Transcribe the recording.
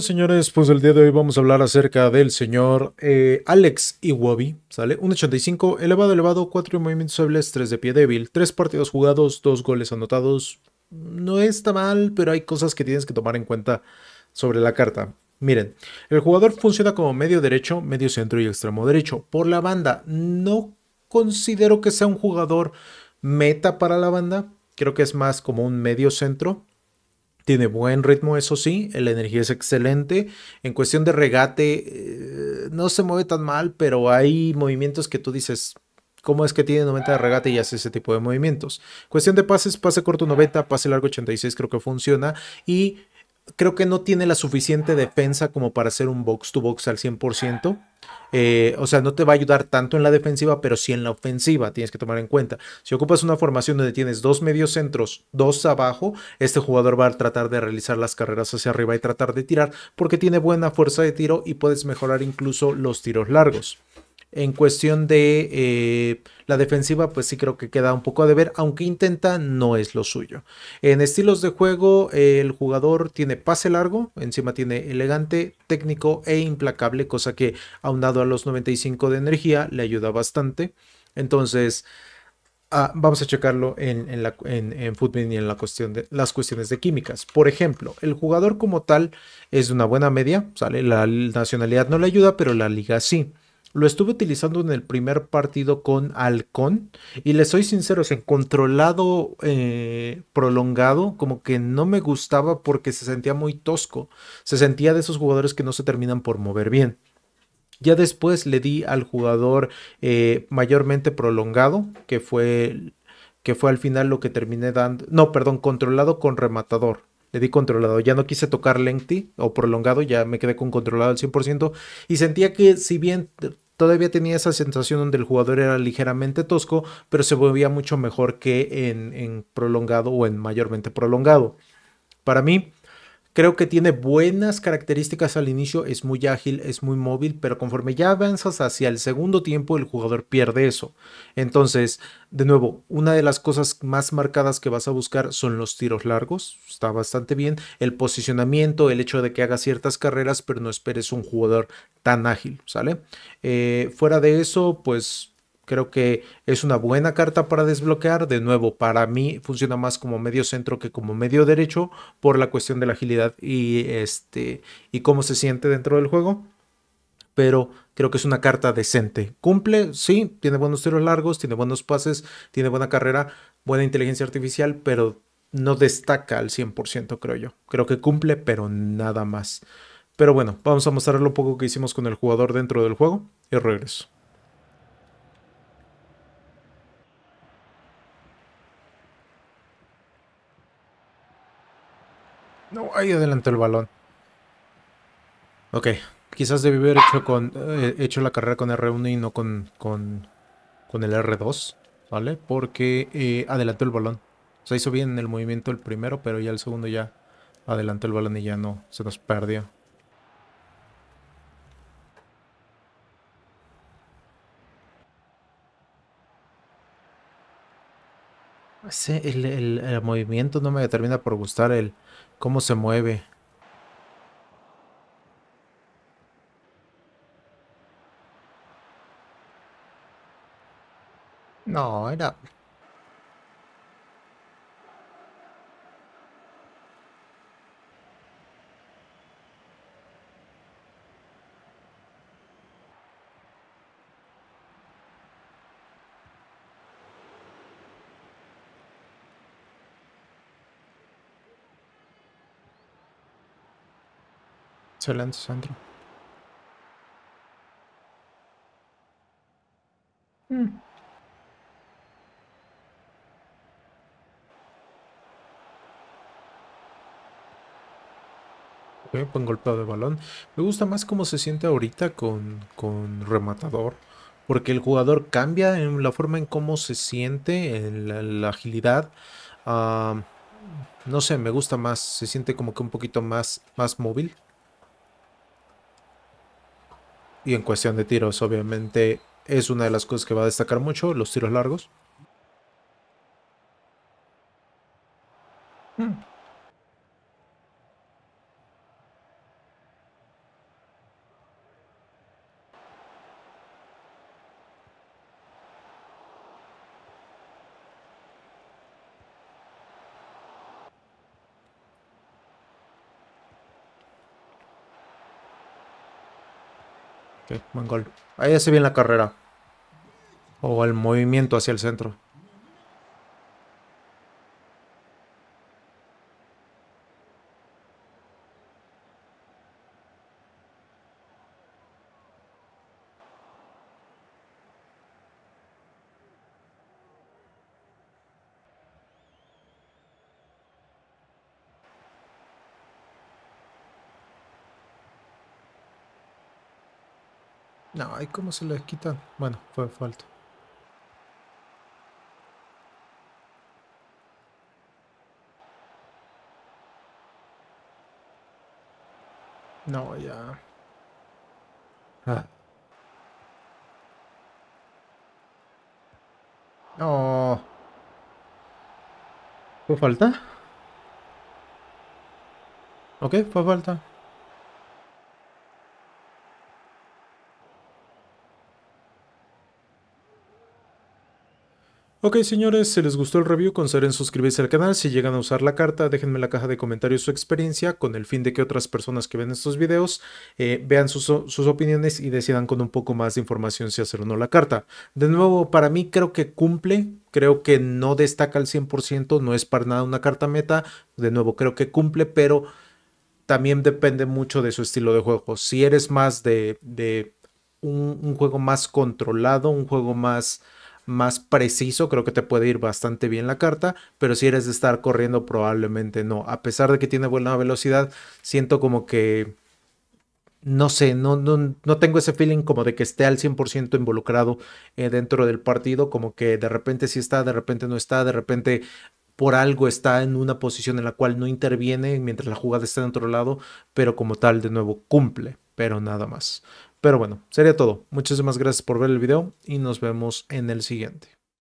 señores, pues el día de hoy vamos a hablar acerca del señor eh, Alex Iwobi, ¿sale? Un 85, elevado, elevado, 4 movimientos suaves, 3 de pie débil, 3 partidos jugados, 2 goles anotados. No está mal, pero hay cosas que tienes que tomar en cuenta sobre la carta. Miren, el jugador funciona como medio derecho, medio centro y extremo derecho. Por la banda, no considero que sea un jugador meta para la banda. Creo que es más como un medio centro tiene buen ritmo, eso sí, la energía es excelente. En cuestión de regate, eh, no se mueve tan mal, pero hay movimientos que tú dices, ¿cómo es que tiene 90 de regate y hace ese tipo de movimientos? Cuestión de pases, pase corto 90, pase largo 86 creo que funciona. Y creo que no tiene la suficiente defensa como para hacer un box-to-box al 100%. Eh, o sea, no te va a ayudar tanto en la defensiva, pero sí en la ofensiva, tienes que tomar en cuenta. Si ocupas una formación donde tienes dos medios centros, dos abajo, este jugador va a tratar de realizar las carreras hacia arriba y tratar de tirar porque tiene buena fuerza de tiro y puedes mejorar incluso los tiros largos. En cuestión de eh, la defensiva, pues sí creo que queda un poco a deber, aunque intenta, no es lo suyo. En estilos de juego, el jugador tiene pase largo, encima tiene elegante, técnico e implacable, cosa que aunado a los 95 de energía le ayuda bastante. Entonces, ah, vamos a checarlo en, en, la, y en la cuestión de, las cuestiones de químicas. Por ejemplo, el jugador como tal es de una buena media, ¿sale? La nacionalidad no le ayuda, pero la liga sí. Lo estuve utilizando en el primer partido con Halcón y les soy sincero, en controlado eh, prolongado como que no me gustaba porque se sentía muy tosco, se sentía de esos jugadores que no se terminan por mover bien. Ya después le di al jugador eh, mayormente prolongado, que fue, que fue al final lo que terminé dando, no, perdón, controlado con rematador, le di controlado. Ya no quise tocar lengthy o prolongado, ya me quedé con controlado al 100%. Y sentía que si bien todavía tenía esa sensación donde el jugador era ligeramente tosco, pero se movía mucho mejor que en, en prolongado o en mayormente prolongado. Para mí, Creo que tiene buenas características al inicio, es muy ágil, es muy móvil, pero conforme ya avanzas hacia el segundo tiempo, el jugador pierde eso. Entonces, de nuevo, una de las cosas más marcadas que vas a buscar son los tiros largos, está bastante bien, el posicionamiento, el hecho de que haga ciertas carreras, pero no esperes un jugador tan ágil, ¿sale? Eh, fuera de eso, pues Creo que es una buena carta para desbloquear. De nuevo, para mí funciona más como medio centro que como medio derecho por la cuestión de la agilidad y, este, y cómo se siente dentro del juego. Pero creo que es una carta decente. Cumple, sí, tiene buenos tiros largos, tiene buenos pases, tiene buena carrera, buena inteligencia artificial, pero no destaca al 100%, creo yo. Creo que cumple, pero nada más. Pero bueno, vamos a mostrar lo poco que hicimos con el jugador dentro del juego y regreso. Ahí adelantó el balón. Ok, quizás debí haber hecho, con, eh, hecho la carrera con R1 y no con, con, con el R2, ¿vale? Porque eh, adelantó el balón. Se hizo bien el movimiento el primero, pero ya el segundo ya adelantó el balón y ya no, se nos perdió. el, el, movimiento no me determina por gustar, el cómo se mueve. No, era Excelente Sandro. Hmm. buen golpeo de balón. Me gusta más cómo se siente ahorita con, rematador. Porque el jugador cambia en la forma en cómo se siente, en la, agilidad. Ah, no sé, me gusta más. Se siente como que un poquito más, más móvil. Y en cuestión de tiros, obviamente, es una de las cosas que va a destacar mucho, los tiros largos. Hmm. Ahí hace bien la carrera. O el movimiento hacia el centro. No, ¿y cómo se les quitan? Bueno, fue falta. No, ya. Ah. No. ¿Fue falta? Ok, fue falta. Ok señores, si les gustó el review consideren suscribirse al canal, si llegan a usar la carta déjenme en la caja de comentarios su experiencia con el fin de que otras personas que ven estos videos eh, vean sus, opiniones y decidan con un poco más de información si hacer o no la carta. De nuevo, para mí creo que cumple, creo que no destaca al 100%, no es para nada una carta meta, de nuevo creo que cumple, pero también depende mucho de su estilo de juego. Si eres más de, un juego más controlado, un juego más más preciso, creo que te puede ir bastante bien la carta, pero si eres de estar corriendo probablemente no. A pesar de que tiene buena velocidad, siento como que no sé, no, no, no, tengo ese feeling como de que esté al 100% involucrado eh, dentro del partido, como que de repente sí está, de repente no está, de repente por algo está en una posición en la cual no interviene mientras la jugada está en otro lado, pero como tal de nuevo cumple, pero nada más. Pero bueno, sería todo. Muchísimas gracias por ver el video y nos vemos en el siguiente.